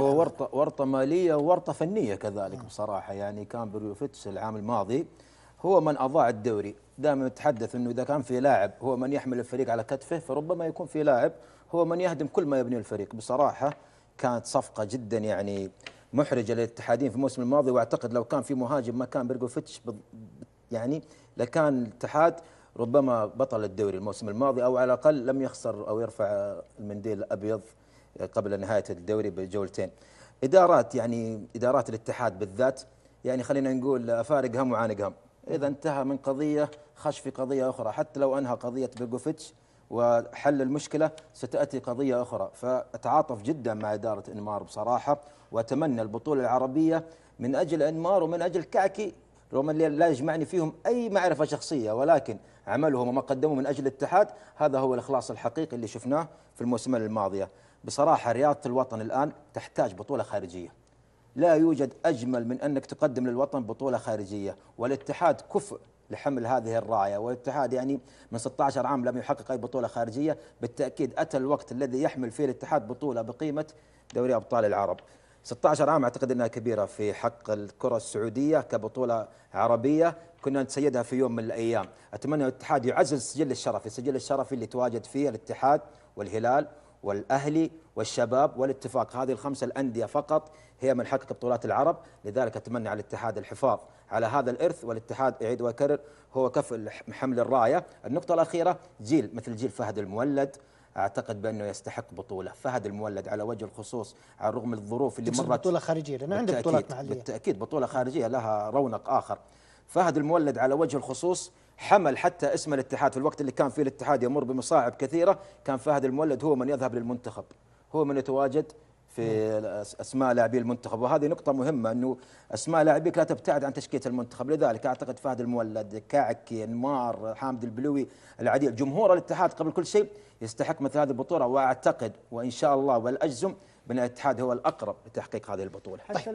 ورطة ورطة مالية وورطة فنية كذلك بصراحة يعني كان بريوفيتش العام الماضي هو من أضاع الدوري دائما نتحدث أنه إذا كان في لاعب هو من يحمل الفريق على كتفه فربما يكون في لاعب هو من يهدم كل ما يبني الفريق بصراحة كانت صفقة جدا يعني محرجة للاتحادين في الموسم الماضي وأعتقد لو كان في مهاجم مكان بريوفيتش يعني لكان الاتحاد ربما بطل الدوري الموسم الماضي أو على الأقل لم يخسر أو يرفع المنديل الأبيض قبل نهاية الدوري بجولتين إدارات يعني إدارات الاتحاد بالذات يعني خلينا نقول افارق هم وعانق هم إذا انتهى من قضية خش في قضية أخرى حتى لو أنهى قضية بيجوفيتش وحل المشكلة ستأتي قضية أخرى فأتعاطف جدا مع إدارة إنمار بصراحة وأتمنى البطولة العربية من أجل إنمار ومن أجل كعكي رغم أن لا يجمعني فيهم أي معرفة شخصية ولكن عملهم وما قدموا من أجل الاتحاد هذا هو الإخلاص الحقيقي اللي شفناه في الموسم الماضية بصراحة رياضة الوطن الآن تحتاج بطولة خارجية لا يوجد أجمل من أنك تقدم للوطن بطولة خارجية والاتحاد كفء لحمل هذه الراية والاتحاد يعني من 16 عام لم يحقق أي بطولة خارجية بالتأكيد أتى الوقت الذي يحمل فيه الاتحاد بطولة بقيمة دوري أبطال العرب 16 عام اعتقد انها كبيره في حق الكره السعوديه كبطوله عربيه كنا نتسيدها في يوم من الايام، اتمنى الاتحاد يعزز السجل الشرفي، السجل الشرفي اللي تواجد فيه الاتحاد والهلال والاهلي والشباب والاتفاق، هذه الخمسه الانديه فقط هي من حقق بطولات العرب، لذلك اتمنى على الاتحاد الحفاظ على هذا الارث والاتحاد اعيد واكرر هو كفل حمل الرايه، النقطه الاخيره جيل مثل جيل فهد المولد اعتقد بانه يستحق بطوله فهد المولد على وجه الخصوص على الرغم من الظروف اللي مرت بطوله خارجيه لان عندك بطولات محليه بالتاكيد بطوله خارجيه لها رونق اخر فهد المولد على وجه الخصوص حمل حتى اسم الاتحاد في الوقت اللي كان فيه الاتحاد يمر بمصاعب كثيره كان فهد المولد هو من يذهب للمنتخب هو من يتواجد في نعم. اسماء لاعبي المنتخب وهذه نقطه مهمه انه اسماء لاعبيك لا تبتعد عن تشكيله المنتخب لذلك اعتقد فهد المولد كعكي انمار حامد البلوي العديد جمهور الاتحاد قبل كل شيء يستحق مثل هذه البطوله واعتقد وان شاء الله والاجزم بان الاتحاد هو الاقرب لتحقيق هذه البطوله طيب.